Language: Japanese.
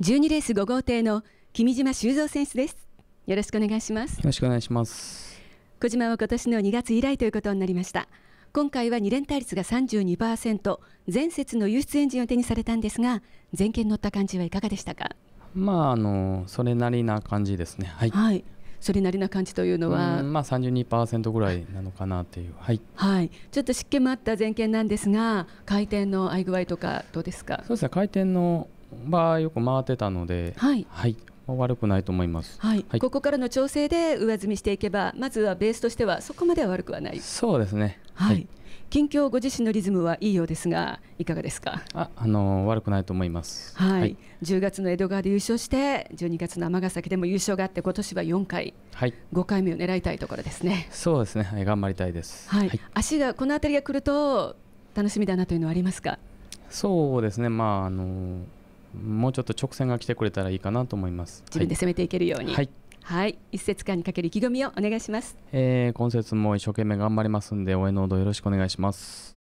12レース5号艇の君島修造選手ですよろしくお願いしますよろしくお願いします小島は今年の2月以来ということになりました今回は2連対率が32%前節の輸出エンジンを手にされたんですが前見乗った感じはいかがでしたかまああのそれなりな感じですねはい、はい、それなりな感じというのはまあ32%ぐらいなのかなっていうはい、はい、ちょっと湿気もあった前見なんですが回転の合い具合とかどうですかそうですね回転のはよく回ってたので、はい、はい、悪くないと思います、はい、はい、ここからの調整で上積みしていけばまずはベースとしてはそこまでは悪くはないそうですね、はい、はい、近況ご自身のリズムはいいようですがいかがですかあ、あのー、悪くないと思います、はいはい、10月の江戸川で優勝して12月の尼崎でも優勝があって今年は4回、はい、5回目を狙いたいところですねそうですね、はい、頑張りたいです、はい、はい、足がこの辺りが来ると楽しみだなというのはありますかそうですねまああのーもうちょっと直線が来てくれたらいいかなと思います自分で攻めていけるように、はい、はい、一節間にかける意気込みをお願いします、えー、今節も一生懸命頑張りますんで応援のほどよろしくお願いします